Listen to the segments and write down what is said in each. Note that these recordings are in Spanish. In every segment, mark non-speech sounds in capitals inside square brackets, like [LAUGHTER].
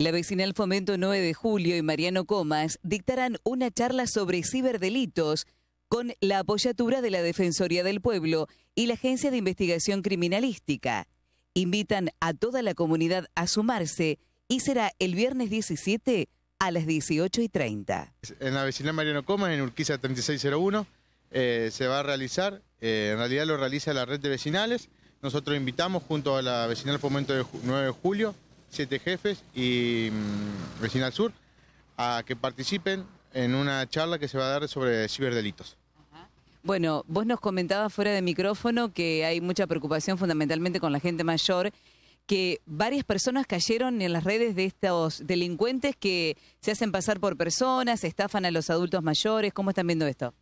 La vecinal Fomento 9 de Julio y Mariano Comas dictarán una charla sobre ciberdelitos con la apoyatura de la Defensoría del Pueblo y la Agencia de Investigación Criminalística. Invitan a toda la comunidad a sumarse y será el viernes 17 a las 18 y 30. En la vecinal Mariano Comas, en Urquiza 3601, eh, se va a realizar, eh, en realidad lo realiza la red de vecinales. Nosotros invitamos junto a la vecinal Fomento 9 de Julio siete jefes y mm, vecina al Sur a que participen en una charla que se va a dar sobre ciberdelitos. Bueno, vos nos comentabas fuera de micrófono que hay mucha preocupación fundamentalmente con la gente mayor, que varias personas cayeron en las redes de estos delincuentes que se hacen pasar por personas, estafan a los adultos mayores. ¿Cómo están viendo esto?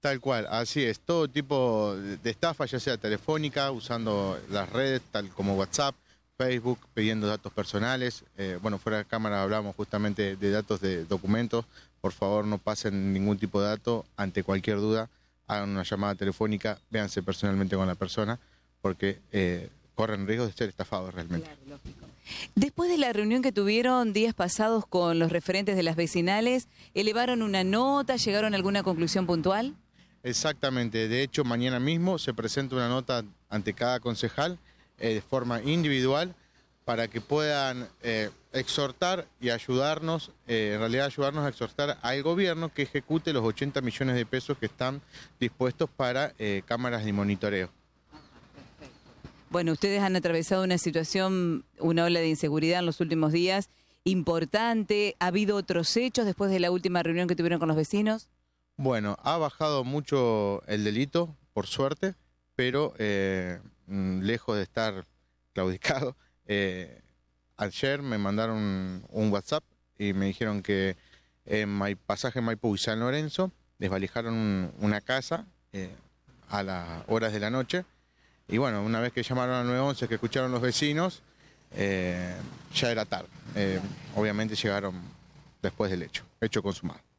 Tal cual, así es. Todo tipo de estafa, ya sea telefónica, usando las redes, tal como WhatsApp, Facebook pidiendo datos personales. Eh, bueno, fuera de cámara hablamos justamente de datos de documentos. Por favor, no pasen ningún tipo de dato. Ante cualquier duda, hagan una llamada telefónica, véanse personalmente con la persona, porque eh, corren riesgo de ser estafados realmente. Después de la reunión que tuvieron días pasados con los referentes de las vecinales, ¿elevaron una nota? ¿Llegaron a alguna conclusión puntual? Exactamente. De hecho, mañana mismo se presenta una nota ante cada concejal eh, de forma individual para que puedan eh, exhortar y ayudarnos, eh, en realidad ayudarnos a exhortar al gobierno que ejecute los 80 millones de pesos que están dispuestos para cámaras de monitoreo. Bueno, ustedes han atravesado una situación, una ola de inseguridad en los últimos días importante. ¿Ha habido otros hechos después de la última reunión que tuvieron con los vecinos? Bueno, ha bajado mucho el delito, por suerte, pero Mm, lejos de estar claudicado, [LAUGHS] eh, ayer me mandaron un WhatsApp y me dijeron que en pasaje Maipú y San Lorenzo desvalijaron una casa eh, a las horas de la noche. Y bueno, una vez que llamaron al 911, que escucharon los vecinos, eh, ya era tarde. obviamente llegaron después del hecho, hecho consumado.